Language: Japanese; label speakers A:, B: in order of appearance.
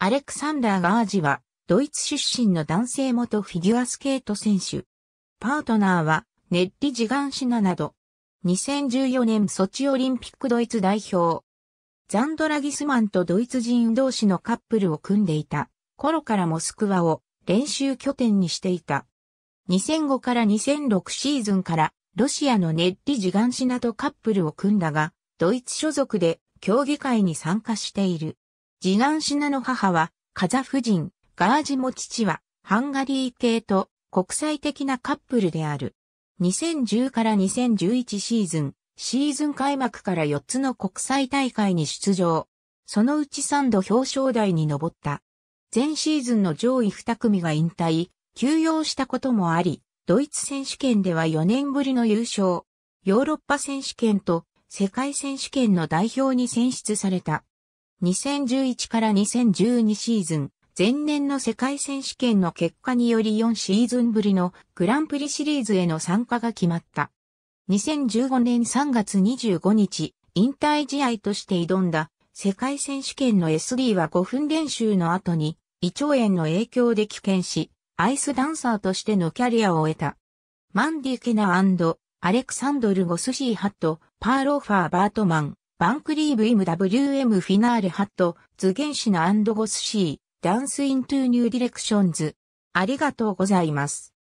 A: アレクサンダー・ガージは、ドイツ出身の男性元フィギュアスケート選手。パートナーは、ネッリ・ジガンシナなど。2014年ソチオリンピックドイツ代表。ザンドラギスマンとドイツ人同士のカップルを組んでいた頃からモスクワを練習拠点にしていた。2005から2006シーズンからロシアのネッリ・ジガンシナとカップルを組んだが、ドイツ所属で競技会に参加している。次男シナの母はカザフ人、ガージも父はハンガリー系と国際的なカップルである。2010から2011シーズン、シーズン開幕から4つの国際大会に出場。そのうち3度表彰台に上った。前シーズンの上位2組が引退、休養したこともあり、ドイツ選手権では4年ぶりの優勝、ヨーロッパ選手権と世界選手権の代表に選出された。2011から2012シーズン、前年の世界選手権の結果により4シーズンぶりのグランプリシリーズへの参加が決まった。2015年3月25日、引退試合として挑んだ世界選手権の SD は5分練習の後に胃腸炎の影響で棄権し、アイスダンサーとしてのキャリアを終えた。マンディ・ケナアレクサンドル・ゴスシーハット、パーローファー・バートマン、バンクリーブ MWM フィナーレハット、図ゲンのアンドゴスシー、ダンスイントゥーニューディレクションズ。ありがとうございます。